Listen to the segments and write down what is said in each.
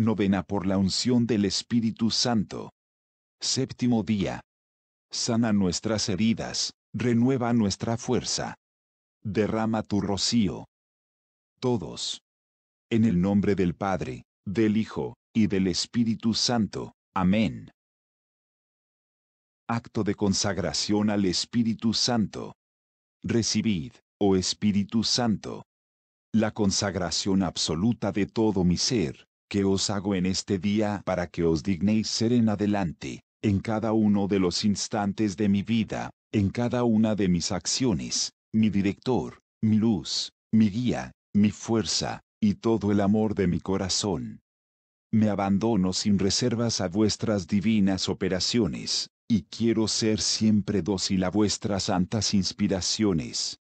Novena por la unción del Espíritu Santo. Séptimo día. Sana nuestras heridas, renueva nuestra fuerza. Derrama tu rocío. Todos. En el nombre del Padre, del Hijo, y del Espíritu Santo. Amén. Acto de consagración al Espíritu Santo. Recibid, oh Espíritu Santo, la consagración absoluta de todo mi ser, que os hago en este día para que os dignéis ser en adelante, en cada uno de los instantes de mi vida, en cada una de mis acciones, mi director, mi luz, mi guía, mi fuerza, y todo el amor de mi corazón. Me abandono sin reservas a vuestras divinas operaciones, y quiero ser siempre dócil a vuestras santas inspiraciones.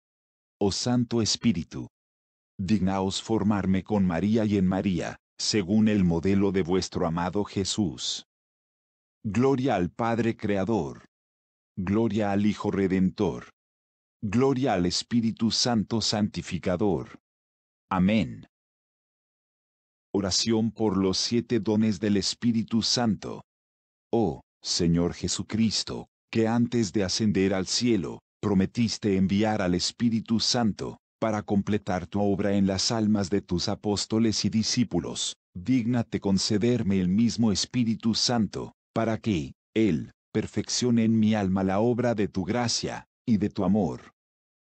Oh Santo Espíritu, dignaos formarme con María y en María, según el modelo de vuestro amado Jesús. Gloria al Padre Creador. Gloria al Hijo Redentor. Gloria al Espíritu Santo Santificador. Amén. Oración por los siete dones del Espíritu Santo. Oh, Señor Jesucristo, que antes de ascender al cielo, prometiste enviar al Espíritu Santo, para completar tu obra en las almas de tus apóstoles y discípulos, dígnate concederme el mismo Espíritu Santo, para que, Él, perfeccione en mi alma la obra de tu gracia, y de tu amor.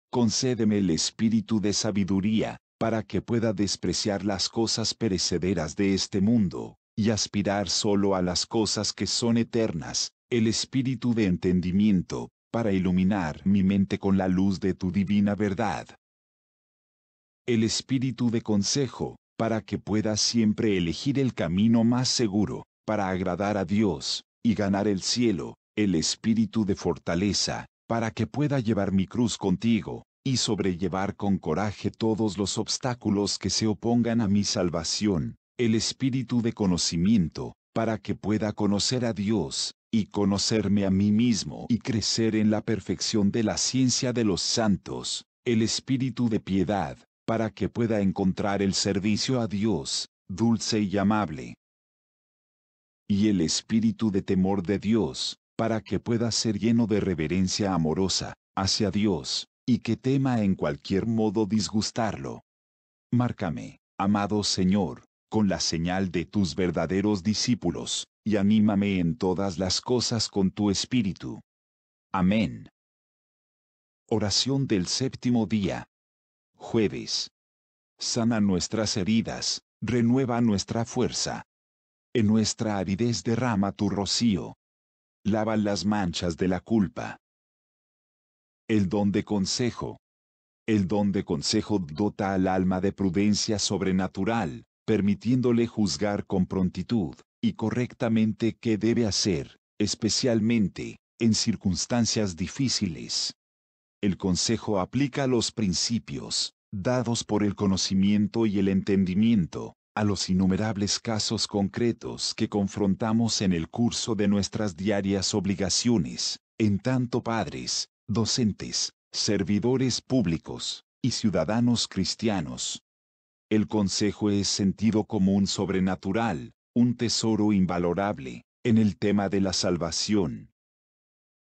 Concédeme el espíritu de sabiduría, para que pueda despreciar las cosas perecederas de este mundo, y aspirar solo a las cosas que son eternas, el espíritu de entendimiento, para iluminar mi mente con la luz de tu divina verdad, el espíritu de consejo, para que pueda siempre elegir el camino más seguro, para agradar a Dios, y ganar el cielo, el espíritu de fortaleza, para que pueda llevar mi cruz contigo, y sobrellevar con coraje todos los obstáculos que se opongan a mi salvación, el espíritu de conocimiento, para que pueda conocer a Dios, y conocerme a mí mismo y crecer en la perfección de la ciencia de los santos, el espíritu de piedad, para que pueda encontrar el servicio a Dios, dulce y amable. Y el espíritu de temor de Dios, para que pueda ser lleno de reverencia amorosa, hacia Dios, y que tema en cualquier modo disgustarlo. Márcame, amado Señor, con la señal de tus verdaderos discípulos, y anímame en todas las cosas con tu espíritu. Amén. Oración del séptimo día. Jueves. Sana nuestras heridas, renueva nuestra fuerza. En nuestra aridez derrama tu rocío. Lava las manchas de la culpa. El don de consejo. El don de consejo dota al alma de prudencia sobrenatural, permitiéndole juzgar con prontitud y correctamente qué debe hacer, especialmente en circunstancias difíciles. El consejo aplica los principios, dados por el conocimiento y el entendimiento, a los innumerables casos concretos que confrontamos en el curso de nuestras diarias obligaciones, en tanto padres, docentes, servidores públicos y ciudadanos cristianos. El consejo es sentido común sobrenatural, un tesoro invalorable, en el tema de la salvación.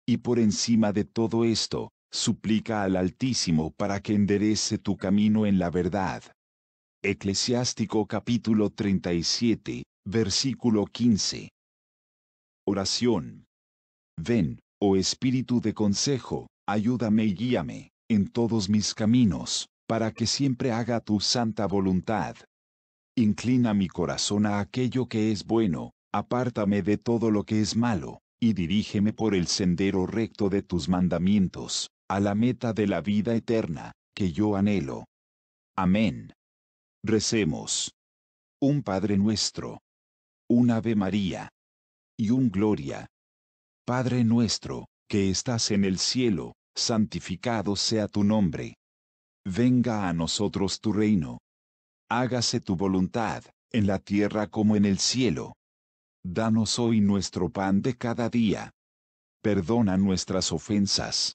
Y por encima de todo esto, suplica al Altísimo para que enderece tu camino en la verdad. Eclesiástico capítulo 37, versículo 15. Oración. Ven, oh Espíritu de consejo, ayúdame y guíame, en todos mis caminos, para que siempre haga tu santa voluntad. Inclina mi corazón a aquello que es bueno, apártame de todo lo que es malo, y dirígeme por el sendero recto de tus mandamientos a la meta de la vida eterna, que yo anhelo. Amén. Recemos. Un Padre nuestro. Un Ave María. Y un Gloria. Padre nuestro, que estás en el cielo, santificado sea tu nombre. Venga a nosotros tu reino. Hágase tu voluntad, en la tierra como en el cielo. Danos hoy nuestro pan de cada día. Perdona nuestras ofensas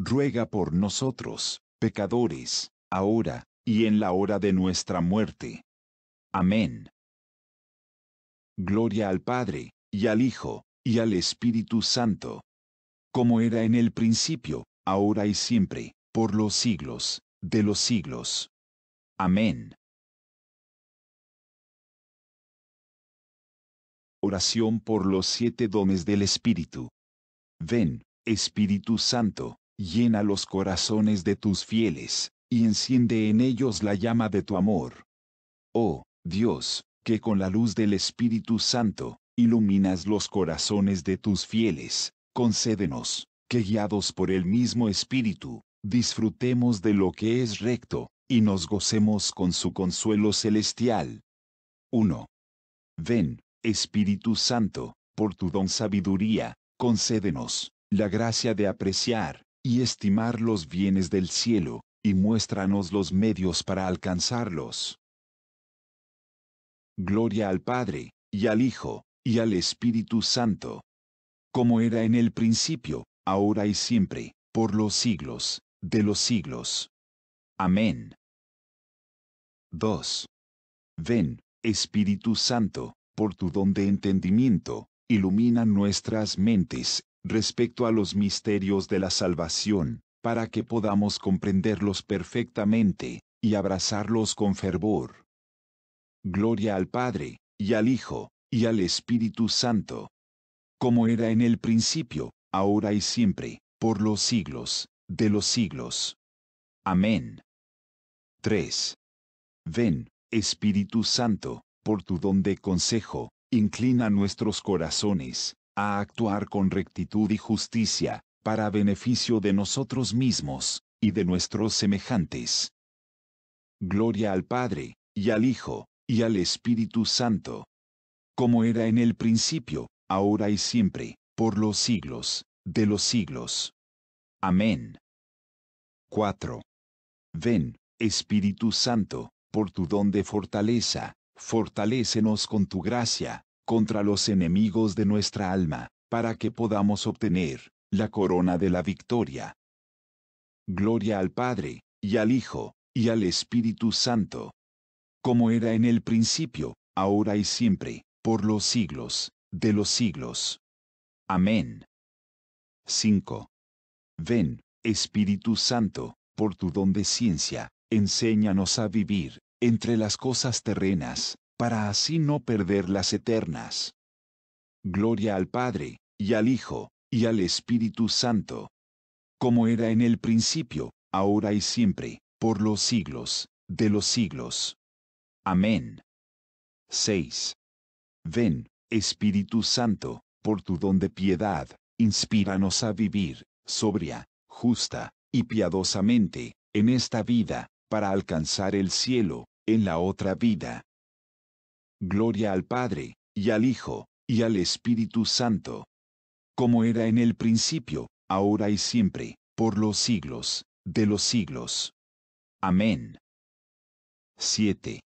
ruega por nosotros, pecadores, ahora y en la hora de nuestra muerte. Amén. Gloria al Padre, y al Hijo, y al Espíritu Santo, como era en el principio, ahora y siempre, por los siglos, de los siglos. Amén. Oración por los siete dones del Espíritu. Ven, Espíritu Santo llena los corazones de tus fieles, y enciende en ellos la llama de tu amor. Oh, Dios, que con la luz del Espíritu Santo, iluminas los corazones de tus fieles, concédenos, que guiados por el mismo Espíritu, disfrutemos de lo que es recto, y nos gocemos con su consuelo celestial. 1. Ven, Espíritu Santo, por tu don sabiduría, concédenos la gracia de apreciar, y estimar los bienes del cielo, y muéstranos los medios para alcanzarlos. Gloria al Padre, y al Hijo, y al Espíritu Santo, como era en el principio, ahora y siempre, por los siglos, de los siglos. Amén. 2. Ven, Espíritu Santo, por tu don de entendimiento, ilumina nuestras mentes, respecto a los misterios de la salvación, para que podamos comprenderlos perfectamente, y abrazarlos con fervor. Gloria al Padre, y al Hijo, y al Espíritu Santo, como era en el principio, ahora y siempre, por los siglos, de los siglos. Amén. 3. Ven, Espíritu Santo, por tu don de consejo, inclina nuestros corazones, a actuar con rectitud y justicia, para beneficio de nosotros mismos y de nuestros semejantes. Gloria al Padre, y al Hijo, y al Espíritu Santo, como era en el principio, ahora y siempre, por los siglos, de los siglos. Amén. 4. Ven, Espíritu Santo, por tu don de fortaleza, fortalécenos con tu gracia, contra los enemigos de nuestra alma, para que podamos obtener la corona de la victoria. Gloria al Padre, y al Hijo, y al Espíritu Santo, como era en el principio, ahora y siempre, por los siglos de los siglos. Amén. 5. Ven, Espíritu Santo, por tu don de ciencia, enséñanos a vivir entre las cosas terrenas, para así no perder las eternas. Gloria al Padre, y al Hijo, y al Espíritu Santo, como era en el principio, ahora y siempre, por los siglos de los siglos. Amén. 6. Ven, Espíritu Santo, por tu don de piedad, inspíranos a vivir, sobria, justa, y piadosamente, en esta vida, para alcanzar el cielo, en la otra vida, Gloria al Padre, y al Hijo, y al Espíritu Santo. Como era en el principio, ahora y siempre, por los siglos, de los siglos. Amén. 7.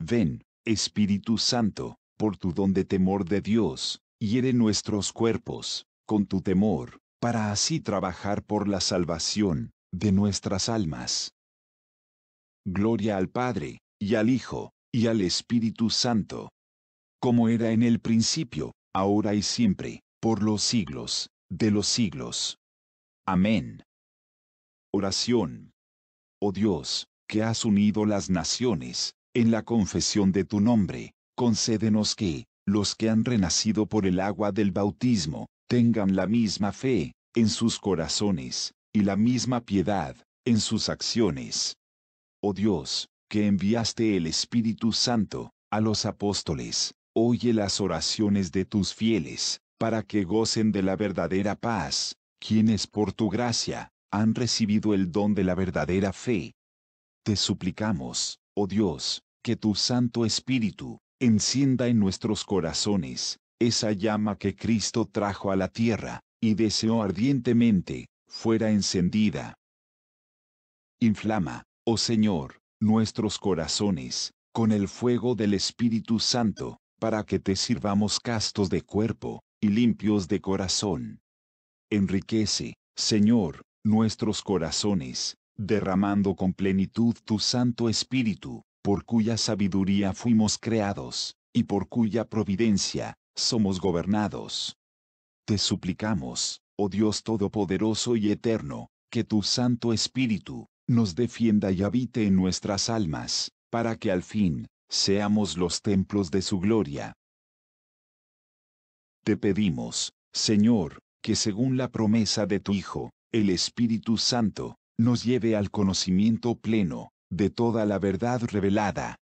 Ven, Espíritu Santo, por tu don de temor de Dios, hiere nuestros cuerpos, con tu temor, para así trabajar por la salvación de nuestras almas. Gloria al Padre, y al Hijo, y al Espíritu Santo, como era en el principio, ahora y siempre, por los siglos de los siglos. Amén. Oración. Oh Dios, que has unido las naciones, en la confesión de tu nombre, concédenos que, los que han renacido por el agua del bautismo, tengan la misma fe, en sus corazones, y la misma piedad, en sus acciones. Oh Dios, que enviaste el Espíritu Santo a los apóstoles, oye las oraciones de tus fieles, para que gocen de la verdadera paz, quienes por tu gracia han recibido el don de la verdadera fe. Te suplicamos, oh Dios, que tu Santo Espíritu encienda en nuestros corazones esa llama que Cristo trajo a la tierra, y deseó ardientemente, fuera encendida. Inflama, oh Señor, nuestros corazones con el fuego del Espíritu Santo, para que te sirvamos castos de cuerpo y limpios de corazón. Enriquece, Señor, nuestros corazones, derramando con plenitud tu Santo Espíritu, por cuya sabiduría fuimos creados, y por cuya providencia somos gobernados. Te suplicamos, oh Dios Todopoderoso y Eterno, que tu Santo Espíritu, nos defienda y habite en nuestras almas, para que al fin, seamos los templos de su gloria. Te pedimos, Señor, que según la promesa de tu Hijo, el Espíritu Santo, nos lleve al conocimiento pleno, de toda la verdad revelada.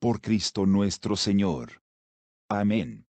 Por Cristo nuestro Señor. Amén.